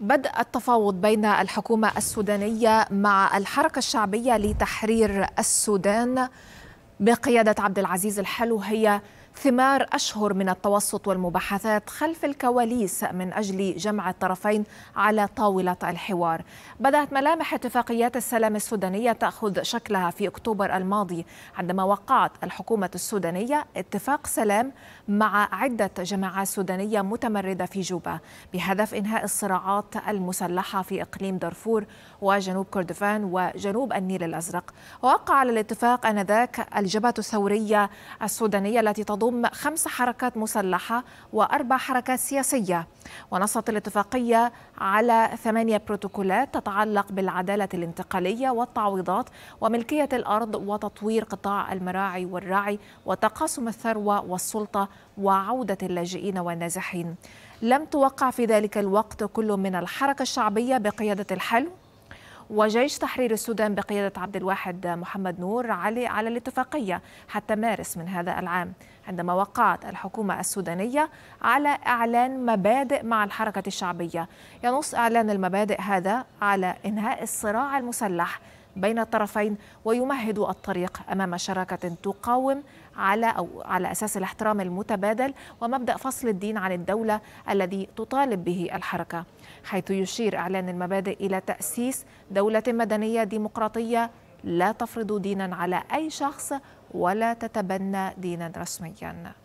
بدء التفاوض بين الحكومة السودانية مع الحركة الشعبية لتحرير السودان بقيادة عبد العزيز الحلو هي ثمار أشهر من التوسط والمباحثات خلف الكواليس من أجل جمع الطرفين على طاولة الحوار بدأت ملامح اتفاقيات السلام السودانية تأخذ شكلها في أكتوبر الماضي عندما وقعت الحكومة السودانية اتفاق سلام مع عدة جماعات سودانية متمردة في جوبا بهدف إنهاء الصراعات المسلحة في إقليم دارفور وجنوب كردفان وجنوب النيل الأزرق وقع على الاتفاق أنذاك الجبهة الثورية السودانية التي تضم تضم خمس حركات مسلحة وأربع حركات سياسية ونصت الاتفاقية على ثمانية بروتوكولات تتعلق بالعدالة الانتقالية والتعويضات وملكية الأرض وتطوير قطاع المراعي والراعي وتقاسم الثروة والسلطة وعودة اللاجئين والنازحين لم توقع في ذلك الوقت كل من الحركة الشعبية بقيادة الحلو وجيش تحرير السودان بقيادة عبد الواحد محمد نور علي على الاتفاقية حتى مارس من هذا العام عندما وقعت الحكومة السودانية على إعلان مبادئ مع الحركة الشعبية ينص إعلان المبادئ هذا على إنهاء الصراع المسلح بين الطرفين ويمهد الطريق امام شراكه تقاوم على او على اساس الاحترام المتبادل ومبدا فصل الدين عن الدوله الذي تطالب به الحركه حيث يشير اعلان المبادئ الى تاسيس دوله مدنيه ديمقراطيه لا تفرض دينا على اي شخص ولا تتبنى دينا رسميا